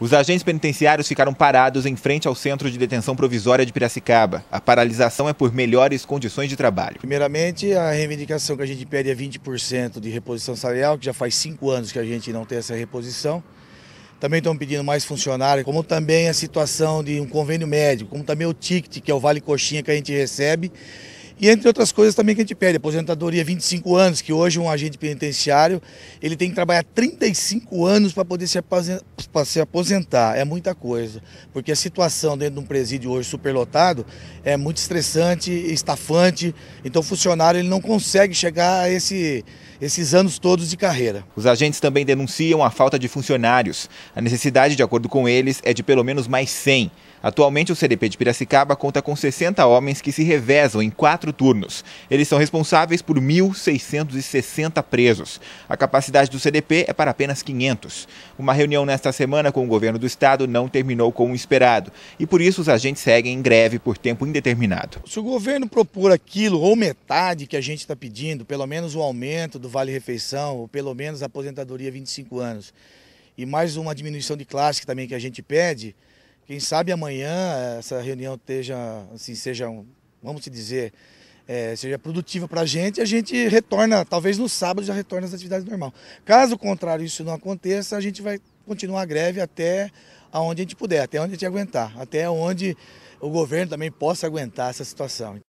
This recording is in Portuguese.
Os agentes penitenciários ficaram parados em frente ao Centro de Detenção Provisória de Piracicaba. A paralisação é por melhores condições de trabalho. Primeiramente, a reivindicação que a gente pede é 20% de reposição salarial, que já faz cinco anos que a gente não tem essa reposição. Também estão pedindo mais funcionários, como também a situação de um convênio médico, como também o ticket, que é o Vale Coxinha que a gente recebe, e entre outras coisas também que a gente pede, aposentadoria 25 anos, que hoje um agente penitenciário, ele tem que trabalhar 35 anos para poder se aposentar, é muita coisa. Porque a situação dentro de um presídio hoje superlotado é muito estressante, estafante, então o funcionário ele não consegue chegar a esse, esses anos todos de carreira. Os agentes também denunciam a falta de funcionários. A necessidade, de acordo com eles, é de pelo menos mais 100. Atualmente o CDP de Piracicaba conta com 60 homens que se revezam em quatro quatro turnos. Eles são responsáveis por 1.660 presos. A capacidade do CDP é para apenas 500. Uma reunião nesta semana com o governo do estado não terminou como esperado e por isso os agentes seguem em greve por tempo indeterminado. Se o governo propor aquilo ou metade que a gente está pedindo, pelo menos o aumento do vale-refeição ou pelo menos a aposentadoria 25 anos e mais uma diminuição de classe também que a gente pede, quem sabe amanhã essa reunião esteja, assim, seja um, vamos dizer, é, seja produtiva para a gente, a gente retorna, talvez no sábado já retorna às atividades normal. Caso contrário, isso não aconteça, a gente vai continuar a greve até aonde a gente puder, até onde a gente aguentar, até onde o governo também possa aguentar essa situação.